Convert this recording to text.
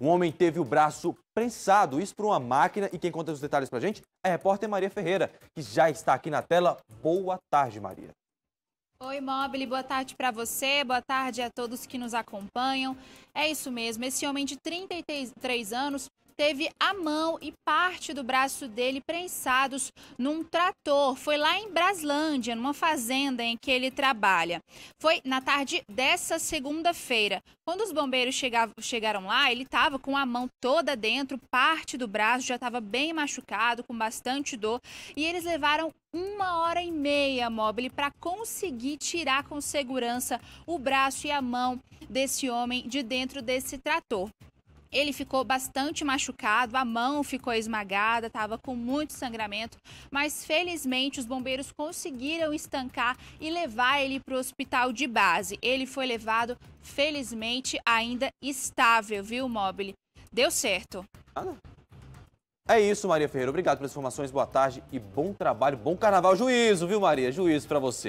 Um homem teve o braço prensado, isso por uma máquina. E quem conta os detalhes pra gente é a repórter Maria Ferreira, que já está aqui na tela. Boa tarde, Maria. Oi, Mobile, boa tarde para você, boa tarde a todos que nos acompanham. É isso mesmo, esse homem de 33 anos teve a mão e parte do braço dele prensados num trator. Foi lá em Braslândia, numa fazenda em que ele trabalha. Foi na tarde dessa segunda-feira. Quando os bombeiros chegavam, chegaram lá, ele estava com a mão toda dentro, parte do braço já estava bem machucado, com bastante dor, e eles levaram uma hora e meia mobile para conseguir tirar com segurança o braço e a mão desse homem de dentro desse trator ele ficou bastante machucado, a mão ficou esmagada, estava com muito sangramento, mas felizmente os bombeiros conseguiram estancar e levar ele para o hospital de base. Ele foi levado, felizmente, ainda estável, viu, Mobile? Deu certo. Ah, é isso, Maria Ferreira. Obrigado pelas informações, boa tarde e bom trabalho, bom carnaval. Juízo, viu, Maria? Juízo para você.